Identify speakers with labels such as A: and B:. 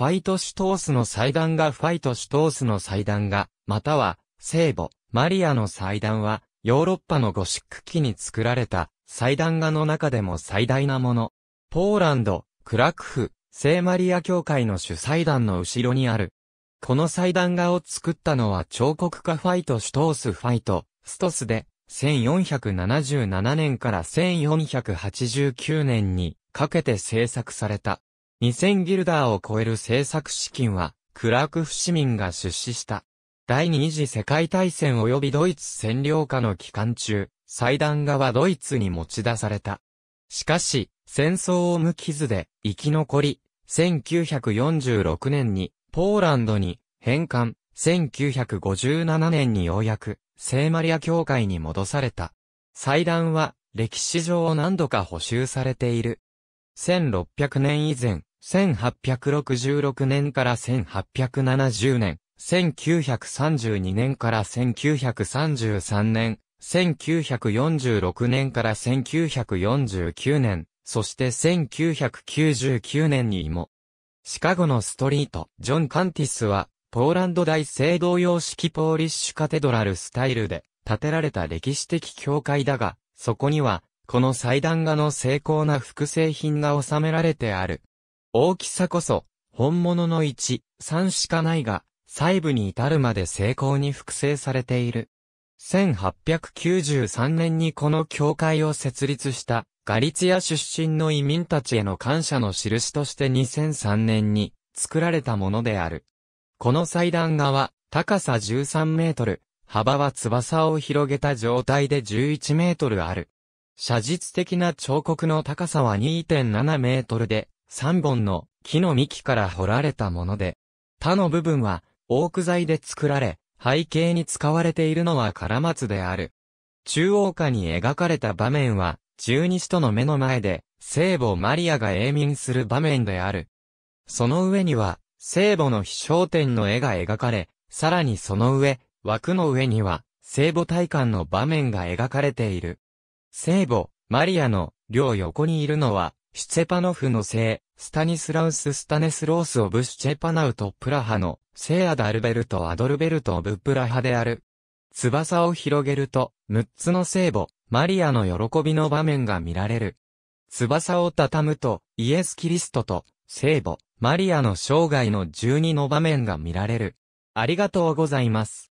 A: ファイトシュトースの祭壇がファイトシュトースの祭壇が、または、聖母、マリアの祭壇は、ヨーロッパのゴシック期に作られた、祭壇画の中でも最大なもの。ポーランド、クラクフ、聖マリア教会の主祭壇の後ろにある。この祭壇画を作ったのは彫刻家ファイトシュトースファイト、ストスで、1477年から1489年にかけて制作された。2000ギルダーを超える制作資金は、クラークフ市民が出資した。第二次世界大戦及びドイツ占領下の期間中、祭壇画はドイツに持ち出された。しかし、戦争を無傷で生き残り、1946年にポーランドに返還、1957年にようやく聖マリア教会に戻された。祭壇は歴史上何度か補修されている。1600年以前、1866年から1870年、1932年から1933年、1946年から1949年、そして1999年にも、シカゴのストリート、ジョン・カンティスは、ポーランド大聖堂様式ポーリッシュカテドラルスタイルで建てられた歴史的教会だが、そこには、この祭壇画の精巧な複製品が収められてある。大きさこそ、本物の1、3しかないが、細部に至るまで成功に複製されている。1893年にこの教会を設立したガリツヤ出身の移民たちへの感謝の印として2003年に作られたものである。この祭壇画は高さ13メートル、幅は翼を広げた状態で11メートルある。写実的な彫刻の高さは2.7メートルで、3本の木の幹から掘られたもので、他の部分は、オーク材で作られ、背景に使われているのはカラマツである。中央下に描かれた場面は、十二使徒の目の前で、聖母マリアが永眠する場面である。その上には、聖母の飛翔点の絵が描かれ、さらにその上、枠の上には、聖母体感の場面が描かれている。聖母、マリアの両横にいるのは、シュチェパノフの聖、スタニスラウス・スタネスロース・オブ・シュチェパナウト・プラハの、聖アダルベルト・アドルベルト・オブ・プラハである。翼を広げると、6つの聖母、マリアの喜びの場面が見られる。翼を畳むと、イエス・キリストと、聖母、マリアの生涯の12の場面が見られる。ありがとうございます。